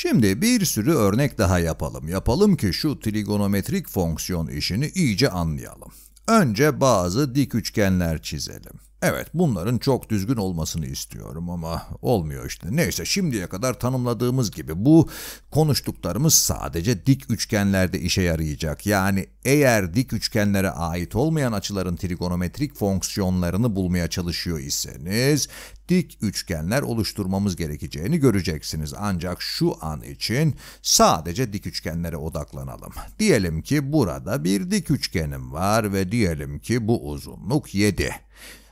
Şimdi bir sürü örnek daha yapalım. Yapalım ki şu trigonometrik fonksiyon işini iyice anlayalım. Önce bazı dik üçgenler çizelim. Evet bunların çok düzgün olmasını istiyorum ama olmuyor işte. Neyse şimdiye kadar tanımladığımız gibi bu konuştuklarımız sadece dik üçgenlerde işe yarayacak. Yani eğer dik üçgenlere ait olmayan açıların trigonometrik fonksiyonlarını bulmaya çalışıyor iseniz dik üçgenler oluşturmamız gerekeceğini göreceksiniz. Ancak şu an için sadece dik üçgenlere odaklanalım. Diyelim ki burada bir dik üçgenim var ve diyelim ki bu uzunluk 7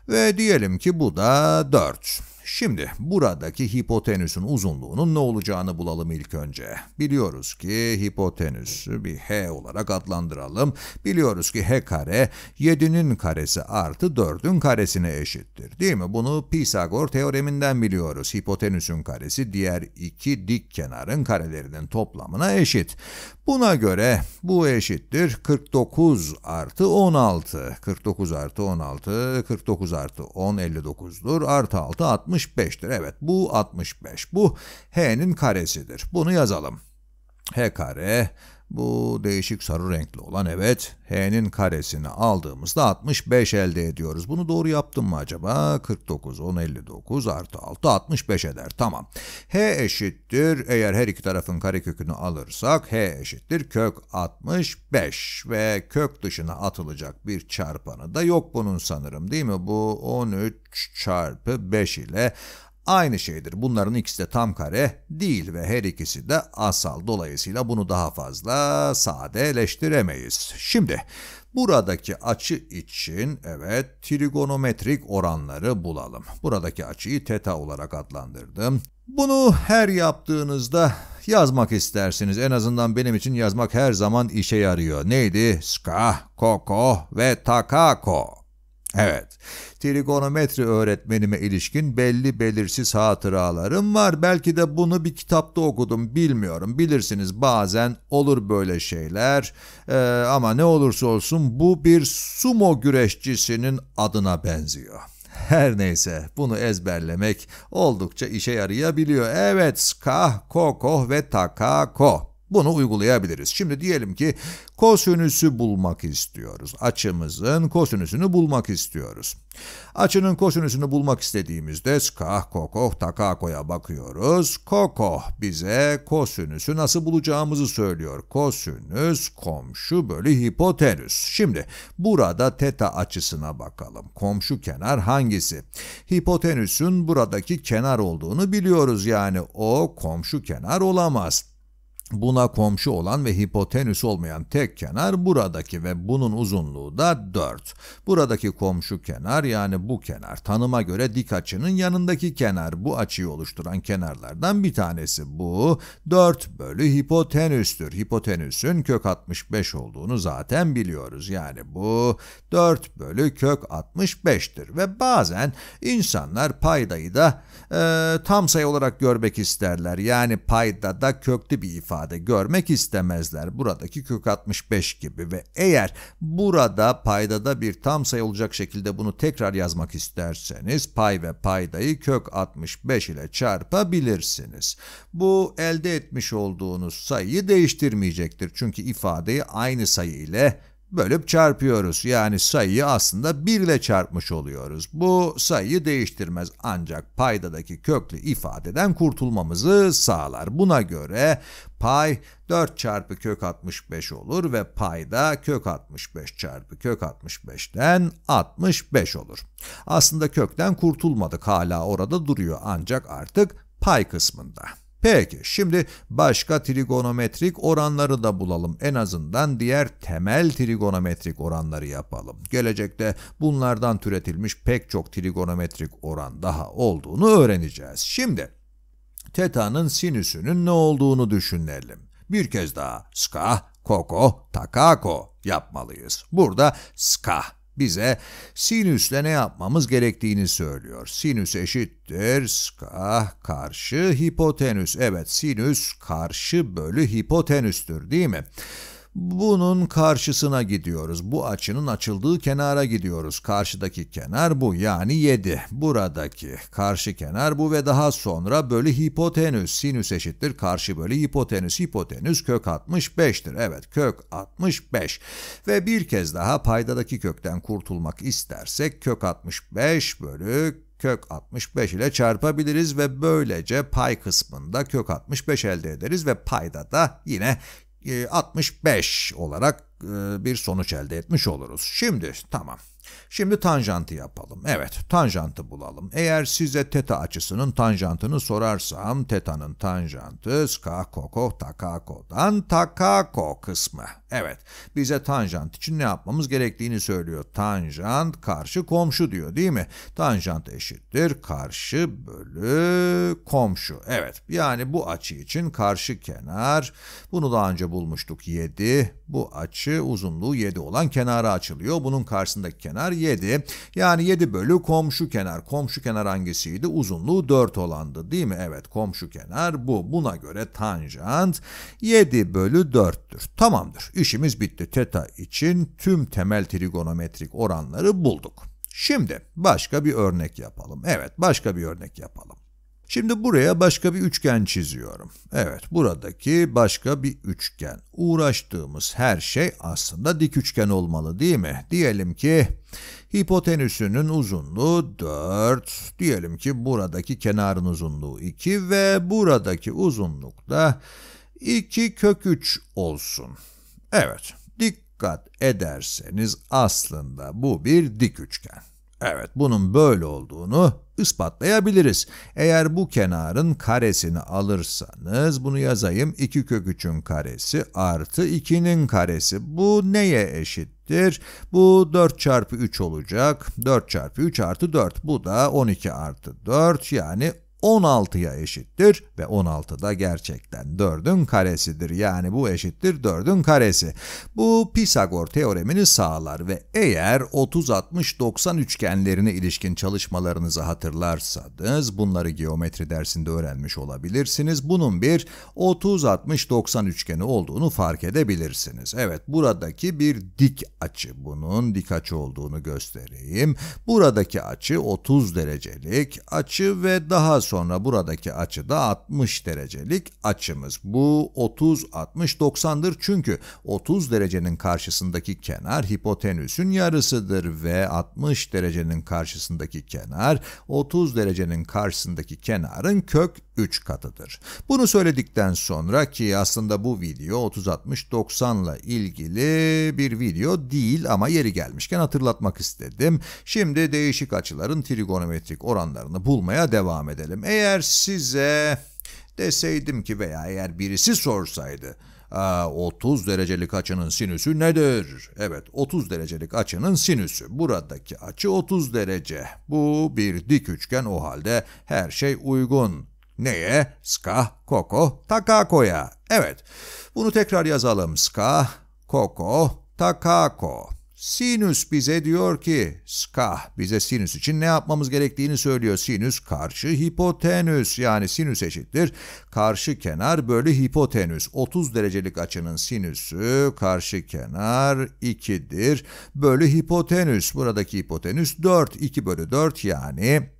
ve diyelim ki bu da 4. Şimdi buradaki hipotenüsün uzunluğunun ne olacağını bulalım ilk önce. Biliyoruz ki hipotenüsü bir h olarak adlandıralım. Biliyoruz ki h kare 7'nin karesi artı 4'ün karesine eşittir. Değil mi? Bunu Pisagor teoreminden biliyoruz. Hipotenüsün karesi diğer iki dik kenarın karelerinin toplamına eşit. Buna göre bu eşittir 49 artı 16. 49 artı 16, 49 artı 10 59'dur. Artı 6 60 65'tir. Evet bu 65. Bu h'nin karesidir. Bunu yazalım. h kare bu değişik sarı renkli olan evet. H'nin karesini aldığımızda 65 elde ediyoruz. Bunu doğru yaptım mı acaba? 49, 10, 59 artı 6 65 eder. Tamam. H eşittir. Eğer her iki tarafın karekökünü alırsak H eşittir kök 65 ve kök dışına atılacak bir çarpanı da yok bunun sanırım değil mi? Bu 13 çarpı 5 ile Aynı şeydir. Bunların ikisi de tam kare değil ve her ikisi de asal. Dolayısıyla bunu daha fazla sadeleştiremeyiz. Şimdi buradaki açı için evet trigonometrik oranları bulalım. Buradaki açıyı teta olarak adlandırdım. Bunu her yaptığınızda yazmak istersiniz. En azından benim için yazmak her zaman işe yarıyor. Neydi? Ska, koko ve takako. Evet, trigonometri öğretmenime ilişkin belli belirsiz hatıralarım var. Belki de bunu bir kitapta okudum, bilmiyorum. Bilirsiniz bazen olur böyle şeyler. Ee, ama ne olursa olsun bu bir sumo güreşçisinin adına benziyor. Her neyse bunu ezberlemek oldukça işe yarayabiliyor. Evet, skah, kokoh ve takako. Bunu uygulayabiliriz. Şimdi diyelim ki kosinüsü bulmak istiyoruz. Açımızın kosinüsünü bulmak istiyoruz. Açının kosinüsünü bulmak istediğimizde skah, kokoh, takakoya bakıyoruz. Kokoh bize kosinüsü nasıl bulacağımızı söylüyor. Kosinüs komşu bölü hipotenüs. Şimdi burada teta açısına bakalım. Komşu kenar hangisi? Hipotenüsün buradaki kenar olduğunu biliyoruz yani o komşu kenar olamaz. Buna komşu olan ve hipotenüs olmayan tek kenar buradaki ve bunun uzunluğu da 4. Buradaki komşu kenar yani bu kenar tanıma göre dik açının yanındaki kenar bu açıyı oluşturan kenarlardan bir tanesi bu 4 bölü hipotenüstür. Hipotenüsün kök 65 olduğunu zaten biliyoruz yani bu 4 bölü kök 65'tir ve bazen insanlar paydayı da e, tam sayı olarak görmek isterler yani payda da köklü bir ifade ifade görmek istemezler. Buradaki kök 65 gibi ve eğer burada paydada bir tam sayı olacak şekilde bunu tekrar yazmak isterseniz pay ve paydayı kök 65 ile çarpabilirsiniz. Bu elde etmiş olduğunuz sayıyı değiştirmeyecektir. Çünkü ifadeyi aynı sayı ile bölüp çarpıyoruz. Yani sayıyı aslında 1 ile çarpmış oluyoruz. Bu sayıyı değiştirmez ancak paydadaki köklü ifadeden kurtulmamızı sağlar. Buna göre pay 4 çarpı kök 65 olur ve payda kök 65 çarpı kök 65'ten 65 olur. Aslında kökten kurtulmadık hala orada duruyor ancak artık pay kısmında. Peki şimdi başka trigonometrik oranları da bulalım. En azından diğer temel trigonometrik oranları yapalım. Gelecekte bunlardan türetilmiş pek çok trigonometrik oran daha olduğunu öğreneceğiz. Şimdi teta'nın sinüsünün ne olduğunu düşünelim. Bir kez daha ska, koko, takako yapmalıyız. Burada ska bize sinüsle ne yapmamız gerektiğini söylüyor. Sinüs eşittir ska karşı hipotenüs. Evet sinüs karşı bölü hipotenüstür değil mi? Bunun karşısına gidiyoruz. Bu açının açıldığı kenara gidiyoruz. Karşıdaki kenar bu yani 7. Buradaki karşı kenar bu ve daha sonra bölü hipotenüs. Sinüs eşittir karşı bölü hipotenüs. Hipotenüs kök 65'tir. Evet kök 65. Ve bir kez daha paydadaki kökten kurtulmak istersek kök 65 bölü kök 65 ile çarpabiliriz ve böylece pay kısmında kök 65 elde ederiz ve payda da yine 65 e, olarak e, bir sonuç elde etmiş oluruz. Şimdi tamam Şimdi tanjantı yapalım. Evet, tanjantı bulalım. Eğer size teta açısının tanjantını sorarsam, teta'nın tanjantı skakoko takako'dan takako kısmı. Evet, bize tanjant için ne yapmamız gerektiğini söylüyor. Tanjant karşı komşu diyor değil mi? Tanjant eşittir karşı bölü komşu. Evet, yani bu açı için karşı kenar, bunu daha önce bulmuştuk 7, bu açı uzunluğu 7 olan kenara açılıyor. Bunun karşısındaki kenar kenar 7. Yani 7 bölü komşu kenar. Komşu kenar hangisiydi? Uzunluğu 4 olandı değil mi? Evet komşu kenar bu. Buna göre tanjant 7 bölü 4'tür. Tamamdır. İşimiz bitti. Teta için tüm temel trigonometrik oranları bulduk. Şimdi başka bir örnek yapalım. Evet başka bir örnek yapalım. Şimdi buraya başka bir üçgen çiziyorum. Evet buradaki başka bir üçgen. Uğraştığımız her şey aslında dik üçgen olmalı değil mi? Diyelim ki hipotenüsünün uzunluğu 4. Diyelim ki buradaki kenarın uzunluğu 2 ve buradaki uzunluk da 2 kök 3 olsun. Evet dikkat ederseniz aslında bu bir dik üçgen. Evet, bunun böyle olduğunu ispatlayabiliriz. Eğer bu kenarın karesini alırsanız bunu yazayım. 2 kök 3'ün karesi artı 2'nin karesi. Bu neye eşittir? Bu 4 çarpı 3 olacak. 4 çarpı 3 artı 4. Bu da 12 artı 4 yani 16'ya eşittir ve 16 da gerçekten 4'ün karesidir. Yani bu eşittir 4'ün karesi. Bu Pisagor teoremini sağlar ve eğer 30-60-90 üçgenlerine ilişkin çalışmalarınızı hatırlarsanız bunları geometri dersinde öğrenmiş olabilirsiniz. Bunun bir 30-60-90 üçgeni olduğunu fark edebilirsiniz. Evet buradaki bir dik açı bunun dik açı olduğunu göstereyim. Buradaki açı 30 derecelik açı ve daha sonra buradaki açı da 60 derecelik açımız. Bu 30, 60, 90'dır çünkü 30 derecenin karşısındaki kenar hipotenüsün yarısıdır ve 60 derecenin karşısındaki kenar 30 derecenin karşısındaki kenarın kök 3 katıdır. Bunu söyledikten sonra ki aslında bu video 30, 60, 90 ile ilgili bir video değil ama yeri gelmişken hatırlatmak istedim. Şimdi değişik açıların trigonometrik oranlarını bulmaya devam edelim efendim eğer size deseydim ki veya eğer birisi sorsaydı 30 derecelik açının sinüsü nedir? Evet 30 derecelik açının sinüsü. Buradaki açı 30 derece. Bu bir dik üçgen o halde her şey uygun. Neye? Ska, koko, takakoya. Evet bunu tekrar yazalım. Ska, koko, takako. Sinüs bize diyor ki, skah bize sinüs için ne yapmamız gerektiğini söylüyor. Sinüs karşı hipotenüs yani sinüs eşittir. Karşı kenar bölü hipotenüs. 30 derecelik açının sinüsü karşı kenar 2'dir. Bölü hipotenüs. Buradaki hipotenüs 4. 2 bölü 4 yani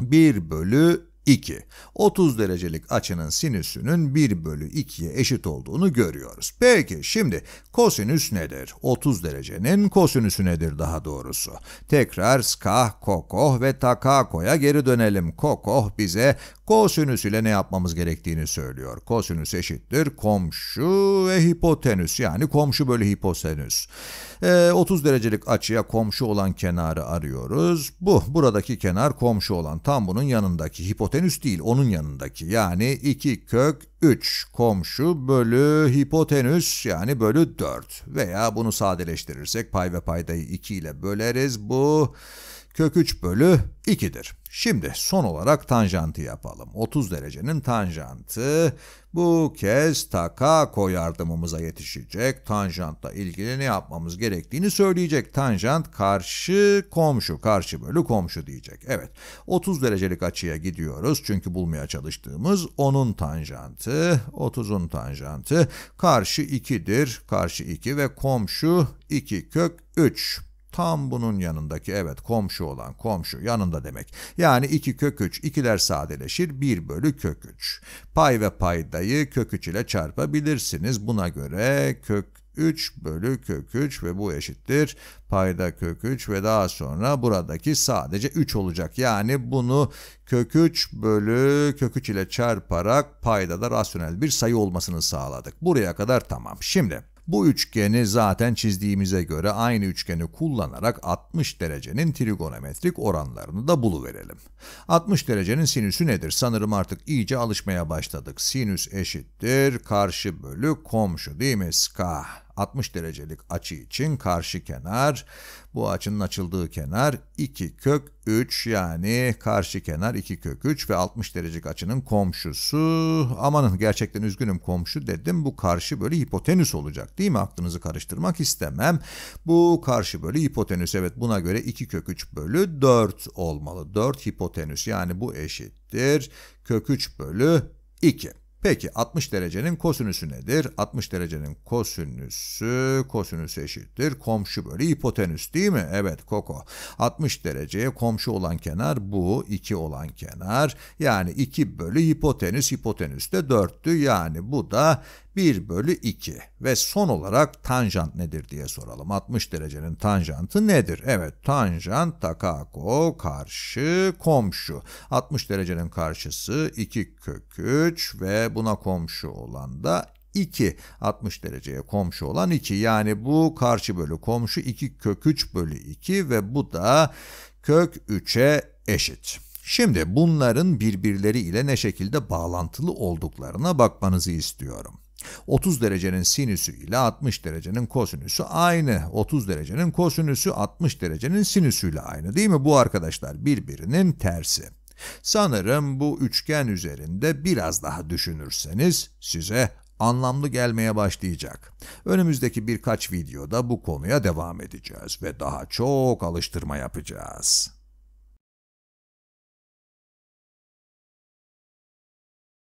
1 bölü 2. 30 derecelik açının sinüsünün 1 bölü 2'ye eşit olduğunu görüyoruz. Peki şimdi kosinüs nedir? 30 derecenin kosinüsü nedir daha doğrusu? Tekrar skah, kokoh ve takakoya geri dönelim. Kokoh bize kosinüs ile ne yapmamız gerektiğini söylüyor. Kosinüs eşittir komşu ve hipotenüs yani komşu bölü hipotenüs. E, ee, 30 derecelik açıya komşu olan kenarı arıyoruz. Bu buradaki kenar komşu olan tam bunun yanındaki hipotenüs değil onun yanındaki yani 2 kök 3 komşu bölü hipotenüs yani bölü 4 veya bunu sadeleştirirsek pay ve paydayı 2 ile böleriz bu kök 3 bölü 2'dir. Şimdi son olarak tanjantı yapalım. 30 derecenin tanjantı bu kez takako yardımımıza yetişecek. Tanjantla ilgili ne yapmamız gerektiğini söyleyecek. Tanjant karşı komşu, karşı bölü komşu diyecek. Evet 30 derecelik açıya gidiyoruz çünkü bulmaya çalıştığımız onun tanjantı, 30'un tanjantı karşı 2'dir. Karşı 2 ve komşu 2 kök 3 Tam bunun yanındaki evet komşu olan komşu yanında demek. Yani 2 kök 3 ikiler sadeleşir 1 bölü kök 3. Pay ve paydayı kök 3 ile çarpabilirsiniz. Buna göre kök 3 bölü kök 3 ve bu eşittir payda kök 3 ve daha sonra buradaki sadece 3 olacak. Yani bunu kök 3 bölü kök 3 ile çarparak payda da rasyonel bir sayı olmasını sağladık. Buraya kadar tamam. Şimdi bu üçgeni zaten çizdiğimize göre aynı üçgeni kullanarak 60 derecenin trigonometrik oranlarını da buluverelim. 60 derecenin sinüsü nedir? Sanırım artık iyice alışmaya başladık. Sinüs eşittir karşı bölü komşu değil mi? Ska. 60 derecelik açı için karşı kenar, bu açının açıldığı kenar 2 kök 3 yani karşı kenar 2 kök 3 ve 60 derecelik açının komşusu. Amanın gerçekten üzgünüm komşu dedim. Bu karşı bölü hipotenüs olacak değil mi? Aklınızı karıştırmak istemem. Bu karşı bölü hipotenüs evet buna göre 2 kök 3 bölü 4 olmalı. 4 hipotenüs yani bu eşittir kök 3 bölü 2. Peki 60 derecenin kosinüsü nedir? 60 derecenin kosinüsü, kosinüsü eşittir. Komşu bölü hipotenüs değil mi? Evet koko. 60 dereceye komşu olan kenar bu. 2 olan kenar. Yani 2 bölü hipotenüs. Hipotenüs de 4'tü. Yani bu da 1 bölü 2 ve son olarak tanjant nedir diye soralım. 60 derecenin tanjantı nedir? Evet tanjant takako karşı komşu. 60 derecenin karşısı 2 kök 3 ve buna komşu olan da 2. 60 dereceye komşu olan 2. Yani bu karşı bölü komşu 2 kök 3 bölü 2 ve bu da kök 3'e eşit. Şimdi bunların birbirleri ile ne şekilde bağlantılı olduklarına bakmanızı istiyorum. 30 derecenin sinüsü ile 60 derecenin kosinüsü aynı. 30 derecenin kosinüsü 60 derecenin sinüsü ile aynı değil mi? Bu arkadaşlar birbirinin tersi. Sanırım bu üçgen üzerinde biraz daha düşünürseniz size anlamlı gelmeye başlayacak. Önümüzdeki birkaç videoda bu konuya devam edeceğiz ve daha çok alıştırma yapacağız.